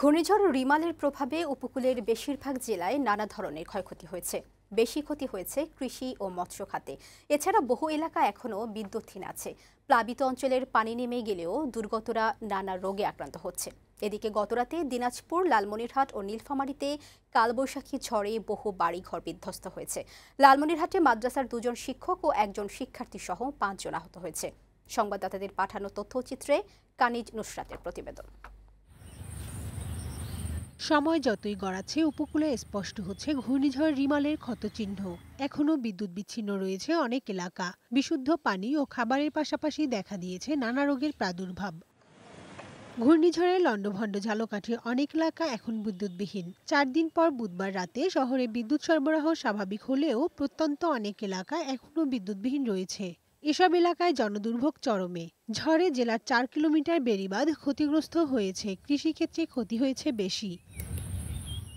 ঘূর্ণিঝড় রিমালের প্রভাবে উপকূলের বেশিরভাগ জেলায় নানা ধরনের ক্ষয়ক্ষতি হয়েছে বেশি ক্ষতি হয়েছে কৃষি ও মৎস্য খাতে এছাড়া বহু এলাকা এখনও বিদ্যুৎহীন আছে প্লাবিত অঞ্চলের পানি নেমে গেলেও দুর্গতরা নানা রোগে আক্রান্ত হচ্ছে এদিকে গতরাতে দিনাজপুর লালমনিরহাট ও নীলফামারীতে কালবৈশাখী ঝড়ে বহু বাড়িঘর বিধ্বস্ত হয়েছে লালমনিরহাটে মাদ্রাসার দুজন শিক্ষক ও একজন শিক্ষার্থী সহ পাঁচজন আহত হয়েছে সংবাদদাতাদের পাঠানো তথ্যচিত্রে কানিজ নুসরাতের প্রতিবেদন সময় যতই গড়াচ্ছে উপকূলে স্পষ্ট হচ্ছে ঘূর্ণিঝড় রিমালের ক্ষতচিহ্ন এখনও বিদ্যুৎ বিচ্ছিন্ন রয়েছে অনেক এলাকা বিশুদ্ধ পানি ও খাবারের পাশাপাশি দেখা দিয়েছে নানা রোগের প্রাদুর্ভাব ঘূর্ণিঝড়ে লণ্ডভণ্ড ঝালকাঠির অনেক এলাকা এখন বিদ্যুৎবিহীন চার দিন পর বুধবার রাতে শহরে বিদ্যুৎ সরবরাহ স্বাভাবিক হলেও প্রত্যন্ত অনেক এলাকা এখনও বিদ্যুৎবিহীন রয়েছে এসব এলাকায় জনদুর্ভোগ চরমে ঝড়ে জেলার চার কিলোমিটার বেড়িবাঁধ ক্ষতিগ্রস্ত হয়েছে কৃষিক্ষেত্রে ক্ষতি হয়েছে বেশি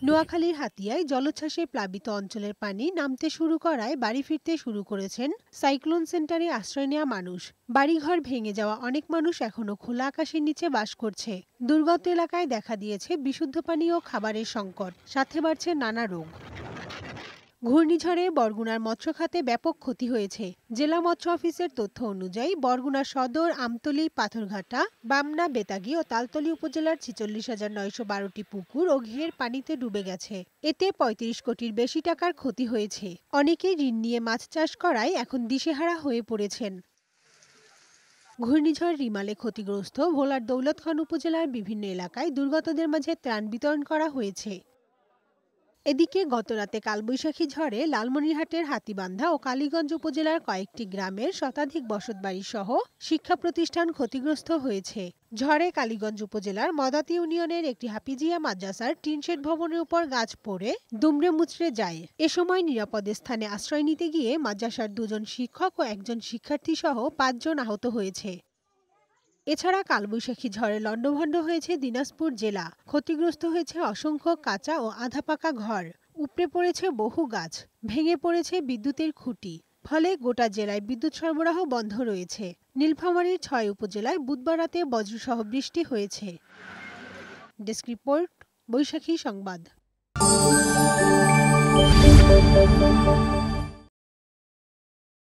নোয়াখালীর হাতিয়ায় জলোচ্ছ্বাসে প্লাবিত অঞ্চলের পানি নামতে শুরু করায় বাড়ি ফিরতে শুরু করেছেন সাইক্লোন সেন্টারে আশ্রয় নেওয়া মানুষ বাড়িঘর ভেঙে যাওয়া অনেক মানুষ এখনও খোলা আকাশের নিচে বাস করছে দুর্গত এলাকায় দেখা দিয়েছে বিশুদ্ধ পানি ও খাবারের সংকট সাথে বাড়ছে নানা রোগ ঘূর্ণিঝড়ে বরগুনার মৎস্য খাতে ব্যাপক ক্ষতি হয়েছে জেলা মৎস্য অফিসের তথ্য অনুযায়ী বরগুনা সদর আমতলি পাথরঘাটা বামনা বেতাগি ও তালতলি উপজেলার ছিচল্লিশ হাজার নয়শো বারোটি পুকুর ও ঘের পানিতে ডুবে গেছে এতে ৩৫ কোটির বেশি টাকার ক্ষতি হয়েছে অনেকে ঋণ নিয়ে মাছ চাষ করায় এখন দিশেহারা হয়ে পড়েছেন ঘূর্ণিঝড় রিমালে ক্ষতিগ্রস্ত ভোলার দৌলতখান উপজেলার বিভিন্ন এলাকায় দুর্গতদের মাঝে ত্রাণ বিতরণ করা হয়েছে এদিকে গতরাতে কালবৈশাখী ঝড়ে লালমনিরহাটের হাতীবান্ধা ও কালীগঞ্জ উপজেলার কয়েকটি গ্রামের শতাধিক বসতবাড়ি সহ শিক্ষা প্রতিষ্ঠান ক্ষতিগ্রস্ত হয়েছে ঝড়ে কালীগঞ্জ উপজেলার মদাতি ইউনিয়নের একটি হাফিজিয়া মাদ্রাসার টিনশেড ভবনের উপর গাছ পড়ে দুমড়ে মুচড়ে যায় এ সময় নিরাপদ স্থানে আশ্রয় নিতে গিয়ে মাদ্রাসার দুজন শিক্ষক ও একজন শিক্ষার্থী সহ পাঁচজন আহত হয়েছে এছাড়া কালবৈশাখী ঝড়ে লণ্ডভণ্ড হয়েছে দিনাজপুর জেলা ক্ষতিগ্রস্ত হয়েছে অসংখ্য কাঁচা ও আধাপাকা ঘর উপড়ে পড়েছে বহু গাছ ভেঙে পড়েছে বিদ্যুতের খুঁটি ফলে গোটা জেলায় বিদ্যুৎ সরবরাহ বন্ধ রয়েছে নীলফামারীর ছয় উপজেলায় বুধবার রাতে বজ্রসহ বৃষ্টি হয়েছে ডেস্ক রিপোর্ট বৈশাখী সংবাদ